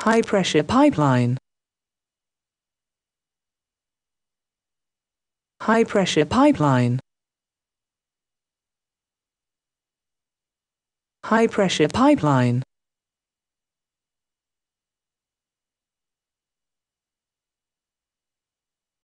High pressure pipeline. High pressure pipeline. High pressure pipeline.